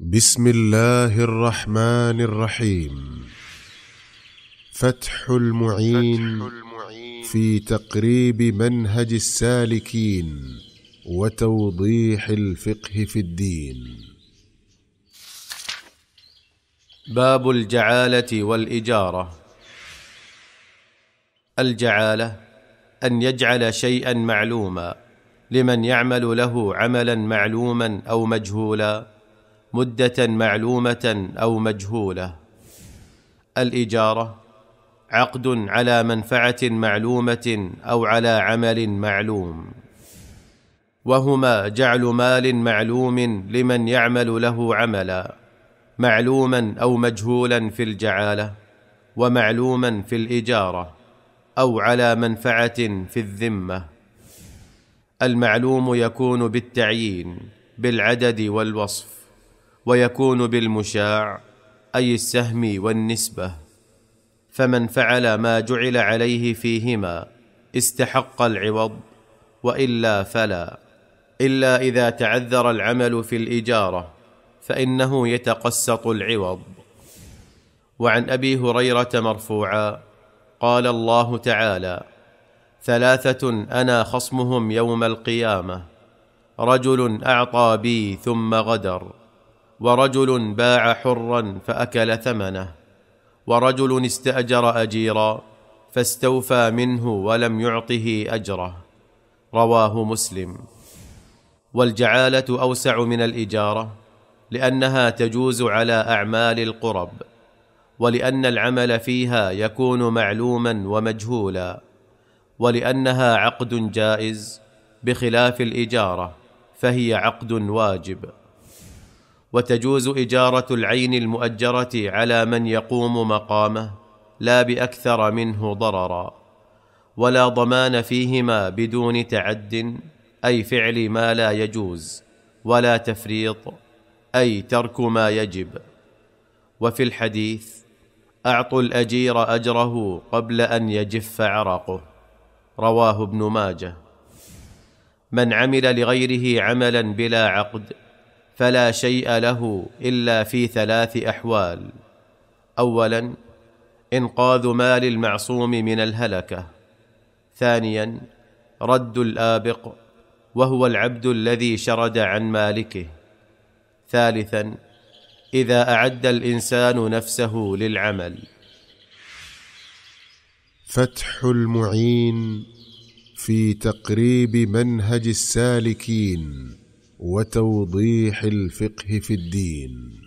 بسم الله الرحمن الرحيم فتح المعين, في تقريب منهج السالكين وتوضيح الفقه في الدين باب الجعاله والاجاره الجعاله ان يجعل شيئا معلوما لمن يعمل له عملا معلوما او مجهولا مده معلومه او مجهوله الاجاره عقد على منفعه معلومه او على عمل معلوم وهما جعل مال معلوم لمن يعمل له عملا معلوما او مجهولا في الجعاله ومعلوما في الاجاره او على منفعه في الذمه المعلوم يكون بالتعيين بالعدد والوصف ويكون بالمشاع اي السهم والنسبه فمن فعل ما جعل عليه فيهما استحق العوض والا فلا الا اذا تعذر العمل في الاجاره فانه يتقسط العوض وعن ابي هريره مرفوعا قال الله تعالى ثلاثه انا خصمهم يوم القيامه رجل اعطى بي ثم غدر ورجل باع حرا فاكل ثمنه ورجل استاجر اجيرا فاستوفى منه ولم يعطه اجره رواه مسلم والجعاله اوسع من الاجاره لانها تجوز على اعمال القرب ولان العمل فيها يكون معلوما ومجهولا ولانها عقد جائز بخلاف الاجاره فهي عقد واجب وتجوز اجاره العين المؤجره على من يقوم مقامه لا باكثر منه ضررا ولا ضمان فيهما بدون تعد اي فعل ما لا يجوز ولا تفريط اي ترك ما يجب وفي الحديث اعطوا الاجير اجره قبل ان يجف عرقه رواه ابن ماجه من عمل لغيره عملا بلا عقد فلا شيء له الا في ثلاث احوال اولا انقاذ مال المعصوم من الهلكه ثانيا رد الابق وهو العبد الذي شرد عن مالكه ثالثا اذا اعد الانسان نفسه للعمل فتح المعين في تقريب منهج السالكين وتوضيح الفقه في الدين